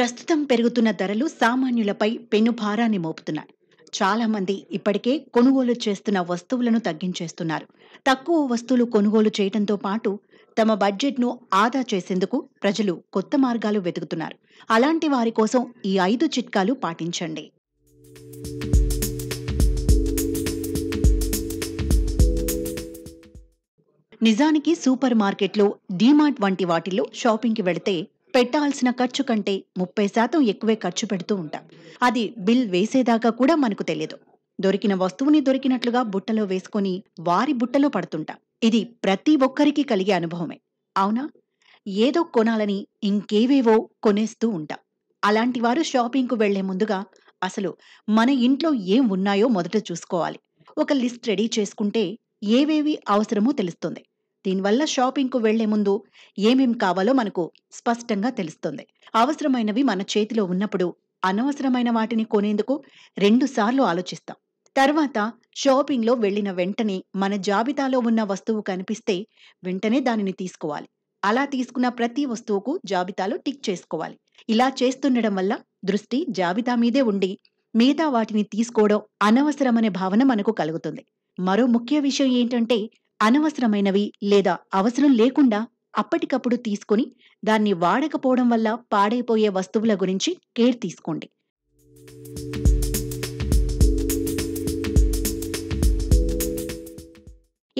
ప్రస్తుతం పెరుగుతున్న ధరలు సామాన్యులపై పెను భారాన్ని మోపుతున్నాయి చాలామంది ఇప్పటికే కొనుగోలు చేస్తున్న వస్తువులను తగ్గించేస్తున్నారు తక్కువ వస్తువులు కొనుగోలు చేయడంతో పాటు తమ బడ్జెట్ను ఆదా చేసేందుకు ప్రజలు కొత్త మార్గాలు వెతుకుతున్నారు అలాంటి వారి కోసం ఈ ఐదు చిట్కాలు పాటించండి నిజానికి సూపర్ మార్కెట్లో డీమార్ట్ వంటి వాటిల్లో షాపింగ్కి వెళితే పెట్టాల్సిన ఖర్చు కంటే ముప్పై శాతం ఎక్కువే ఖర్చు పెడుతూ ఉంటాం అది బిల్ వేసేదాకా కూడా మనకు తెలియదు దొరికిన వస్తువుని దొరికినట్లుగా బుట్టలో వేసుకొని వారి బుట్టలో పడుతుంటాం ఇది ప్రతి ఒక్కరికి కలిగే అనుభవమే అవునా ఏదో కొనాలని ఇంకేవేవో కొనేస్తూ ఉంటాం అలాంటి వారు షాపింగ్కు వెళ్లే ముందుగా అసలు మన ఇంట్లో ఏం ఉన్నాయో మొదట చూసుకోవాలి ఒక లిస్ట్ రెడీ చేసుకుంటే ఏవేవి అవసరమో తెలుస్తుంది దీనివల్ల షాపింగ్కు వెళ్లే ముందు ఏమేం కావాలో మనకు స్పష్టంగా తెలుస్తుంది అవసరమైనవి మన చేతిలో ఉన్నప్పుడు అనవసరమైన వాటిని కొనేందుకు రెండుసార్లు ఆలోచిస్తాం తర్వాత షాపింగ్లో వెళ్లిన వెంటనే మన జాబితాలో ఉన్న వస్తువు కనిపిస్తే వెంటనే దానిని తీసుకోవాలి అలా తీసుకున్న ప్రతి వస్తువుకు జాబితాలో టిక్ చేసుకోవాలి ఇలా చేస్తుండడం వల్ల దృష్టి జాబితా మీదే ఉండి మిగతా వాటిని తీసుకోవడం అనవసరమనే భావన మనకు కలుగుతుంది మరో ముఖ్య విషయం ఏంటంటే అనవసరమైనవి లేదా అవసరం లేకుండా అప్పటికప్పుడు తీసుకుని దాన్ని వాడకపోవడం వల్ల పాడైపోయే వస్తువుల గురించి కేర్ తీసుకోండి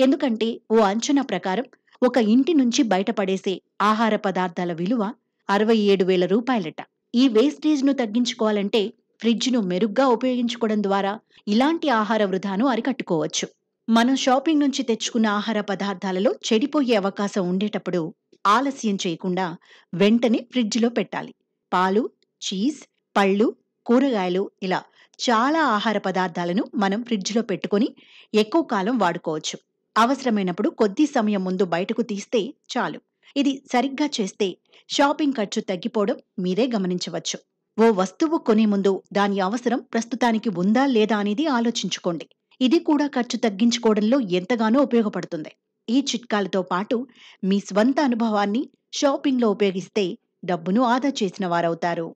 ఎందుకంటే ఓ అంచనా ప్రకారం ఒక ఇంటి నుంచి బయటపడేసే ఆహార పదార్థాల విలువ అరవై ఏడు వేల రూపాయలట ఈ వేస్టేజ్ను తగ్గించుకోవాలంటే ఫ్రిడ్జ్ను మెరుగ్గా ఉపయోగించుకోవడం ద్వారా ఇలాంటి ఆహార వృధాను అరికట్టుకోవచ్చు మనం షాపింగ్ నుంచి తెచ్చుకున్న ఆహార పదార్థాలలో చెడిపోయే అవకాశం ఉండేటప్పుడు ఆలస్యం చేయకుండా వెంటనే ఫ్రిడ్జ్లో పెట్టాలి పాలు చీజ్ పళ్ళు కూరగాయలు ఇలా చాలా ఆహార పదార్థాలను మనం ఫ్రిడ్జ్లో పెట్టుకొని ఎక్కువ కాలం వాడుకోవచ్చు అవసరమైనప్పుడు కొద్ది సమయం ముందు బయటకు తీస్తే చాలు ఇది సరిగ్గా చేస్తే షాపింగ్ ఖర్చు తగ్గిపోవడం మీరే గమనించవచ్చు ఓ వస్తువు కొనే ముందు దాని అవసరం ప్రస్తుతానికి ఉందా లేదా అనేది ఆలోచించుకోండి ఇది కూడా ఖర్చు తగ్గించుకోవడంలో ఎంతగానో ఉపయోగపడుతుంది ఈ చిట్కాలతో పాటు మీ స్వంత అనుభవాన్ని షాపింగ్లో ఉపయోగిస్తే డబ్బును ఆదా చేసిన వారవుతారు